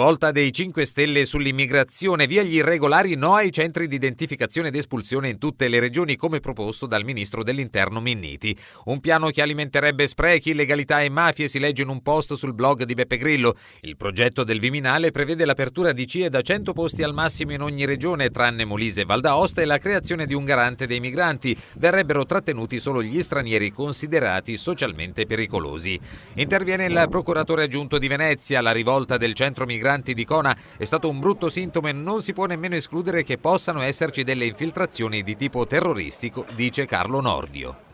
Svolta dei 5 Stelle sull'immigrazione, via gli irregolari no ai centri di identificazione ed espulsione in tutte le regioni come proposto dal ministro dell'interno Minniti. Un piano che alimenterebbe sprechi, illegalità e mafie si legge in un post sul blog di Beppe Grillo. Il progetto del Viminale prevede l'apertura di CIE da 100 posti al massimo in ogni regione tranne Molise e Val d'Aosta e la creazione di un garante dei migranti. Verrebbero trattenuti solo gli stranieri considerati socialmente pericolosi. Interviene il procuratore aggiunto di Venezia, la rivolta del centro migrante migranti di Cona è stato un brutto sintomo e non si può nemmeno escludere che possano esserci delle infiltrazioni di tipo terroristico, dice Carlo Nordio.